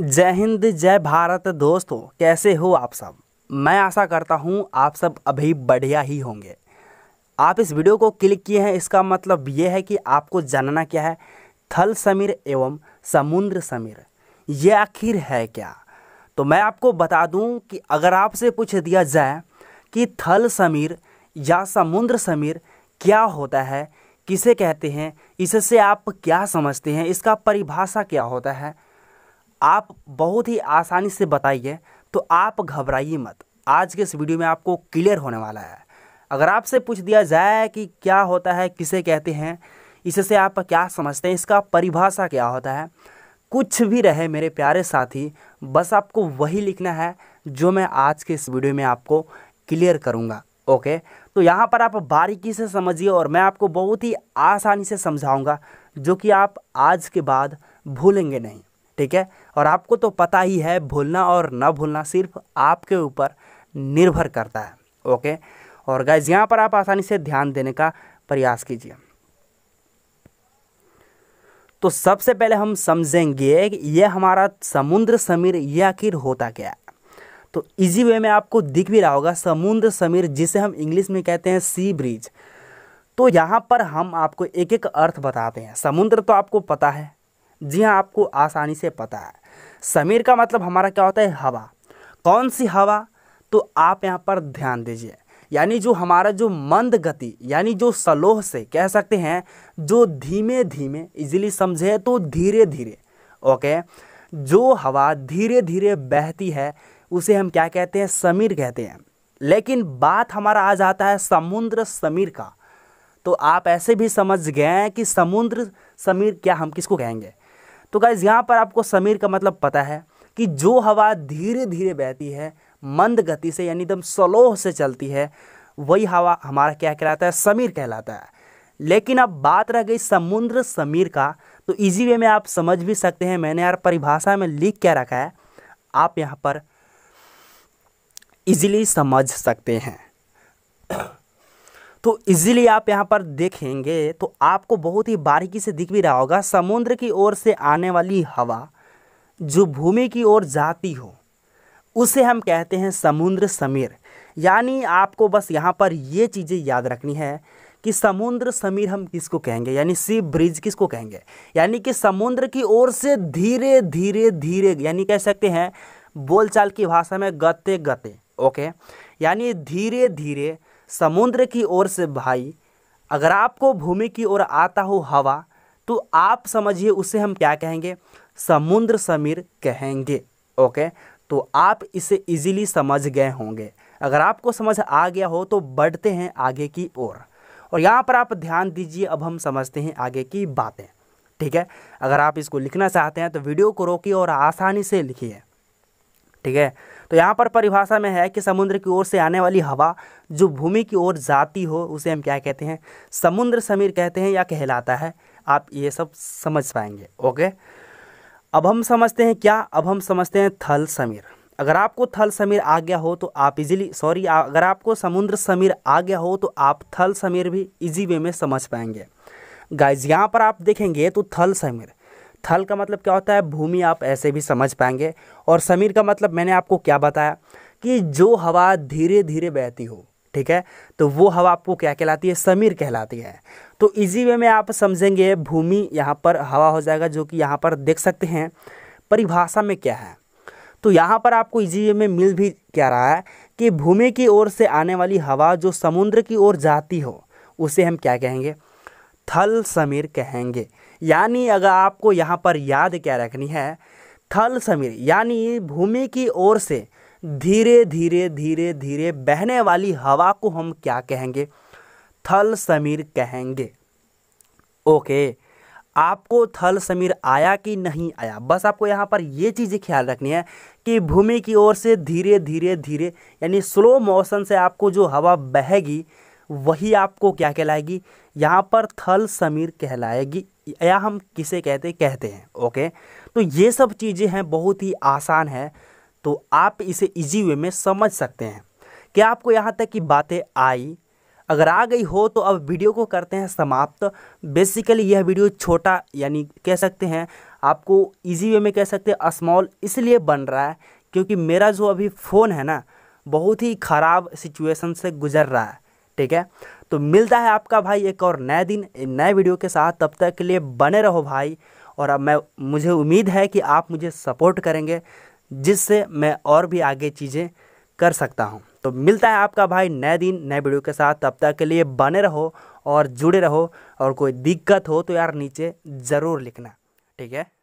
जय हिंद जय भारत दोस्तों कैसे हो आप सब मैं आशा करता हूँ आप सब अभी बढ़िया ही होंगे आप इस वीडियो को क्लिक किए हैं इसका मतलब ये है कि आपको जानना क्या है थल समीर एवं समुद्र समीर ये आखिर है क्या तो मैं आपको बता दूँ कि अगर आपसे पूछ दिया जाए कि थल समीर या समुद्र समीर क्या होता है किसे कहते हैं इससे आप क्या समझते हैं इसका परिभाषा क्या होता है आप बहुत ही आसानी से बताइए तो आप घबराइए मत आज के इस वीडियो में आपको क्लियर होने वाला है अगर आपसे पूछ दिया जाए कि क्या होता है किसे कहते हैं इससे आप क्या समझते हैं इसका परिभाषा क्या होता है कुछ भी रहे मेरे प्यारे साथी बस आपको वही लिखना है जो मैं आज के इस वीडियो में आपको क्लियर करूँगा ओके तो यहाँ पर आप बारीकी से समझिए और मैं आपको बहुत ही आसानी से समझाऊँगा जो कि आप आज के बाद भूलेंगे नहीं ठीक है और आपको तो पता ही है भूलना और ना भूलना सिर्फ आपके ऊपर निर्भर करता है ओके और गाइज यहाँ पर आप आसानी से ध्यान देने का प्रयास कीजिए तो सबसे पहले हम समझेंगे कि यह हमारा समुद्र समीर यह आखिर होता क्या है तो इजी वे में आपको दिख भी रहा होगा समुद्र समीर जिसे हम इंग्लिश में कहते हैं सी ब्रिज तो यहाँ पर हम आपको एक एक अर्थ बताते हैं समुद्र तो आपको पता है जी हाँ आपको आसानी से पता है समीर का मतलब हमारा क्या होता है हवा कौन सी हवा तो आप यहाँ पर ध्यान दीजिए यानी जो हमारा जो मंद गति यानी जो सलोह से कह सकते हैं जो धीमे धीमे इजीली समझे तो धीरे धीरे ओके जो हवा धीरे धीरे बहती है उसे हम क्या कहते हैं समीर कहते हैं लेकिन बात हमारा आ जाता है समुद्र समीर का तो आप ऐसे भी समझ गए हैं कि समुद्र समीर क्या हम किसको कहेंगे तो गाइज यहाँ पर आपको समीर का मतलब पता है कि जो हवा धीरे धीरे बहती है मंद गति से यानी एकदम स्लोह से चलती है वही हवा हमारा क्या कहलाता है समीर कहलाता है लेकिन अब बात रह गई समुद्र समीर का तो इजी वे में आप समझ भी सकते हैं मैंने यार परिभाषा में लिख क्या रखा है आप यहाँ पर इजीली समझ सकते हैं तो इजीली आप यहाँ पर देखेंगे तो आपको बहुत ही बारीकी से दिख भी रहा होगा समुद्र की ओर से आने वाली हवा जो भूमि की ओर जाती हो उसे हम कहते हैं समुद्र समीर यानी आपको बस यहाँ पर ये चीज़ें याद रखनी है कि समुद्र समीर हम किसको कहेंगे यानी सी ब्रिज किसको कहेंगे यानी कि समुद्र की ओर से धीरे धीरे धीरे यानी कह सकते हैं बोलचाल की भाषा में गते गते ओके यानी धीरे धीरे समुद्र की ओर से भाई अगर आपको भूमि की ओर आता हो हवा तो आप समझिए उसे हम क्या कहेंगे समुद्र समीर कहेंगे ओके तो आप इसे इजीली समझ गए होंगे अगर आपको समझ आ गया हो तो बढ़ते हैं आगे की ओर और यहाँ पर आप ध्यान दीजिए अब हम समझते हैं आगे की बातें ठीक है अगर आप इसको लिखना चाहते हैं तो वीडियो को रोकिए और आसानी से लिखिए ठीक है तो यहाँ पर परिभाषा में है कि समुद्र की ओर से आने वाली हवा जो भूमि की ओर जाती हो उसे हम क्या कहते हैं समुद्र समीर कहते हैं या कहलाता है आप ये सब समझ पाएंगे ओके अब हम समझते हैं क्या अब हम समझते हैं थल समीर अगर आपको थल समीर आ गया हो तो आप इजीली सॉरी अगर आपको समुद्र समीर आ गया हो तो आप थल समीर भी इजी वे में समझ पाएंगे गाइज यहाँ पर आप देखेंगे तो थल समीर थल का मतलब क्या होता है भूमि आप ऐसे भी समझ पाएंगे और समीर का मतलब मैंने आपको क्या बताया कि जो हवा धीरे धीरे बहती हो ठीक है तो वो हवा आपको क्या कहलाती है समीर कहलाती है तो इजी वे में आप समझेंगे भूमि यहाँ पर हवा हो जाएगा जो कि यहाँ पर देख सकते हैं परिभाषा में क्या है तो यहाँ पर आपको इजी वे में मिल भी क्या रहा है कि भूमि की ओर से आने वाली हवा जो समुद्र की ओर जाती हो उसे हम क्या कहेंगे थल समीर कहेंगे यानी अगर आपको यहाँ पर याद क्या रखनी है थल समीर यानी भूमि की ओर से धीरे धीरे धीरे धीरे बहने वाली हवा को हम क्या कहेंगे थल समीर कहेंगे ओके आपको थल समीर आया कि नहीं आया बस आपको यहाँ पर ये चीज़ें ख्याल रखनी है कि भूमि की ओर से धीरे धीरे धीरे यानी स्लो मोशन से आपको जो हवा बहेगी वही आपको क्या कहलाएगी यहाँ पर थल समीर कहलाएगी या हम किसे कहते कहते हैं ओके तो ये सब चीज़ें हैं बहुत ही आसान है तो आप इसे इजी वे में समझ सकते हैं क्या आपको यहाँ तक की बातें आई अगर आ गई हो तो अब वीडियो को करते हैं समाप्त बेसिकली यह वीडियो छोटा यानी कह सकते हैं आपको इजी वे में कह सकते हैं स्मॉल इसलिए बन रहा है क्योंकि मेरा जो अभी फ़ोन है ना बहुत ही ख़राब सिचुएशन से गुजर रहा है ठीक है तो मिलता है आपका भाई एक और नए दिन नए वीडियो के साथ तब तक के लिए बने रहो भाई और अब मैं मुझे उम्मीद है कि आप मुझे सपोर्ट करेंगे जिससे मैं और भी आगे चीज़ें कर सकता हूँ तो मिलता है आपका भाई नए दिन नए वीडियो के साथ तब तक के लिए बने रहो और जुड़े रहो और कोई दिक्कत हो तो यार नीचे ज़रूर लिखना ठीक है